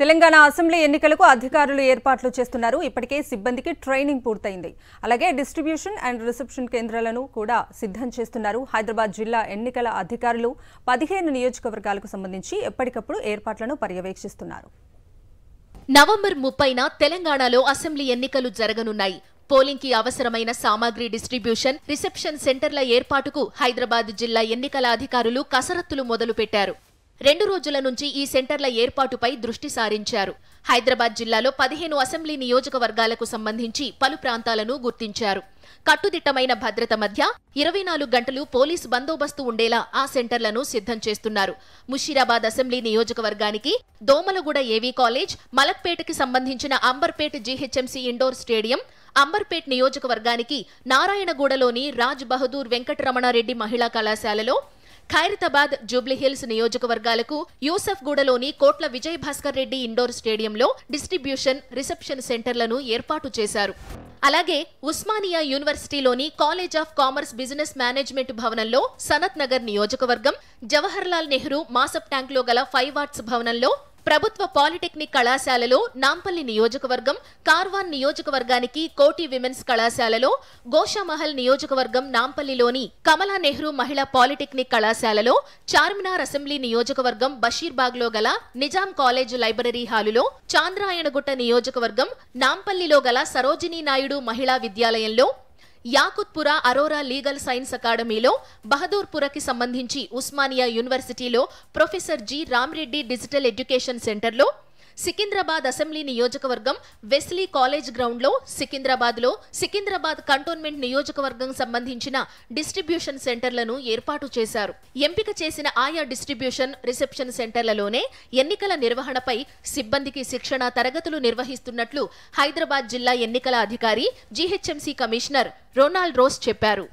Telangana assembly ఎన్నికలకు అధికారులు ఏర్పాట్లు చేస్తున్నారు ఇప్పటికే సిబ్బందికి ట్రైనింగ్ పూర్తయింది అలాగే డిస్ట్రిబ్యూషన్ అండ్ రిసెప్షన్ కేంద్రాలను కూడా సిద్ధం చేస్తున్నారు హైదరాబాద్ జిల్లా ఎన్నికల అధికారులు పదిహేను నియోజకవర్గాలకు సంబంధించి ఎప్పటికప్పుడు ఏర్పాట్లను పర్యవేక్షిస్తున్నారు నవంబర్ ముప్పైన తెలంగాణలో అసెంబ్లీ ఎన్నికలు జరగనున్నాయి పోలింగ్ కి అవసరమైన సామాగ్రి డిస్ట్రిబ్యూషన్ రిసెప్షన్ సెంటర్ల ఏర్పాటుకు హైదరాబాద్ జిల్లా ఎన్నికల అధికారులు కసరత్తులు మొదలుపెట్టారు రెండు రోజుల నుంచి ఈ సెంటర్ల ఏర్పాటుపై దృష్టి సారించారు హైదరాబాద్ జిల్లాలో పదిహేను అసెంబ్లీ నియోజకవర్గాలకు సంబంధించి పలు ప్రాంతాలను గుర్తించారు కట్టుదిట్టమైన భద్రత మధ్య ఇరవై నాలుగు గంటలు పోలీస్ బందోబస్తు ఉండేలా ఆ సెంటర్లను సిద్ధం చేస్తున్నారు ముషీరాబాద్ అసెంబ్లీ నియోజకవర్గానికి దోమలగూడ ఏవీ కాలేజ్ మలక్పేటకి సంబంధించిన Amberpet GHMC indoor stadium Amberpet నియోజకవర్గానికి నారాయణగూడలోని రాజ్ బహదూర్ వెంకటరమణారెడ్డి మహిళా కళాశాలలో ఖైరతాబాద్ జూబ్లీహిల్స్ నియోజకవర్గాలకు గూడలోని కోట్ల విజయ్ భాస్కర్ రెడ్డి ఇండోర్ స్టేడియంలో డిస్ట్రిబ్యూషన్ రిసెప్షన్ సెంటర్లను ఏర్పాటు చేశారు అలాగే ఉస్మానియా యూనివర్సిటీలోని college of commerce business management భవనంలో సనత్ నగర్ నియోజకవర్గం జవహర్లాల్ నెహ్రూ మాసప్ ట్యాంక్లో గల ఫైవ్ ఆర్ట్స్ భవనంలో ప్రభుత్వ పాలిటెక్నిక్ కళాశాలలో నాంపల్లి నియోజకవర్గం కార్వాన్ నియోజకవర్గానికి కోటి విమెన్స్ కళాశాలలో గోషామహల్ నియోజకవర్గం నాంపల్లిలోని కమలా నెహ్రూ మహిళా పాలిటెక్నిక్ కళాశాలలో చార్మినార్ అసెంబ్లీ నియోజకవర్గం బషీర్బాగ్లో గల నిజాం కాలేజ్ లైబ్రరీ హాలులో చాంద్రాయణగుట్ట నియోజకవర్గం నాంపల్లిలో గల సరోజినీ నాయుడు మహిళా విద్యాలయంలో యాకుత్పుర అరోరా లీగల్ సైన్స్ అకాడమీలో బహదూర్పురకి సంబంధించి ఉస్మానియా యూనివర్సిటీలో professor G Ram Reddy digital education సెంటర్లో సికింద్రాబాద్ అసెంబ్లీ నియోజకవర్గం వెస్లీ కాలేజ్ గ్రౌండ్లో సికింద్రాబాద్లో సికింద్రాబాద్ కంటోన్మెంట్ నియోజకవర్గం సంబంధించిన డిస్ట్రిబ్యూషన్ సెంటర్లను ఏర్పాటు చేశారు ఎంపిక చేసిన ఆయా డిస్ట్రిబ్యూషన్ రిసెప్షన్ సెంటర్లలోనే ఎన్నికల నిర్వహణపై సిబ్బందికి శిక్షణ తరగతులు నిర్వహిస్తున్నట్లు హైదరాబాద్ జిల్లా ఎన్నికల అధికారి జీహెచ్ఎంసీ కమిషనర్ రొనాల్డ్ రోస్ చెప్పారు